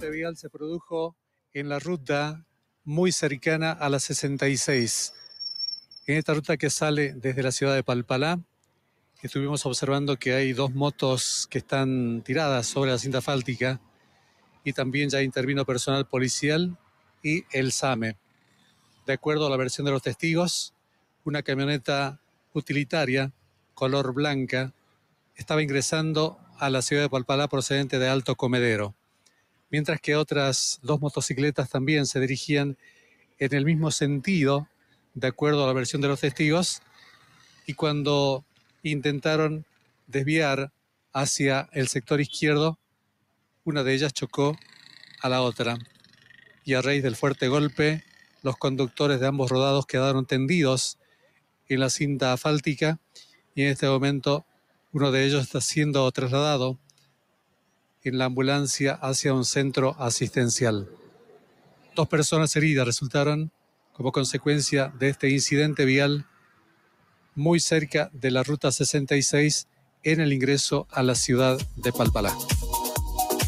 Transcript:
accidente vial se produjo en la ruta muy cercana a la 66. En esta ruta que sale desde la ciudad de Palpalá, estuvimos observando que hay dos motos que están tiradas sobre la cinta fáltica y también ya intervino personal policial y el SAME. De acuerdo a la versión de los testigos, una camioneta utilitaria color blanca estaba ingresando a la ciudad de Palpalá procedente de Alto Comedero mientras que otras dos motocicletas también se dirigían en el mismo sentido, de acuerdo a la versión de los testigos, y cuando intentaron desviar hacia el sector izquierdo, una de ellas chocó a la otra. Y a raíz del fuerte golpe, los conductores de ambos rodados quedaron tendidos en la cinta asfáltica y en este momento uno de ellos está siendo trasladado en la ambulancia hacia un centro asistencial. Dos personas heridas resultaron como consecuencia de este incidente vial muy cerca de la Ruta 66 en el ingreso a la ciudad de Palpalá.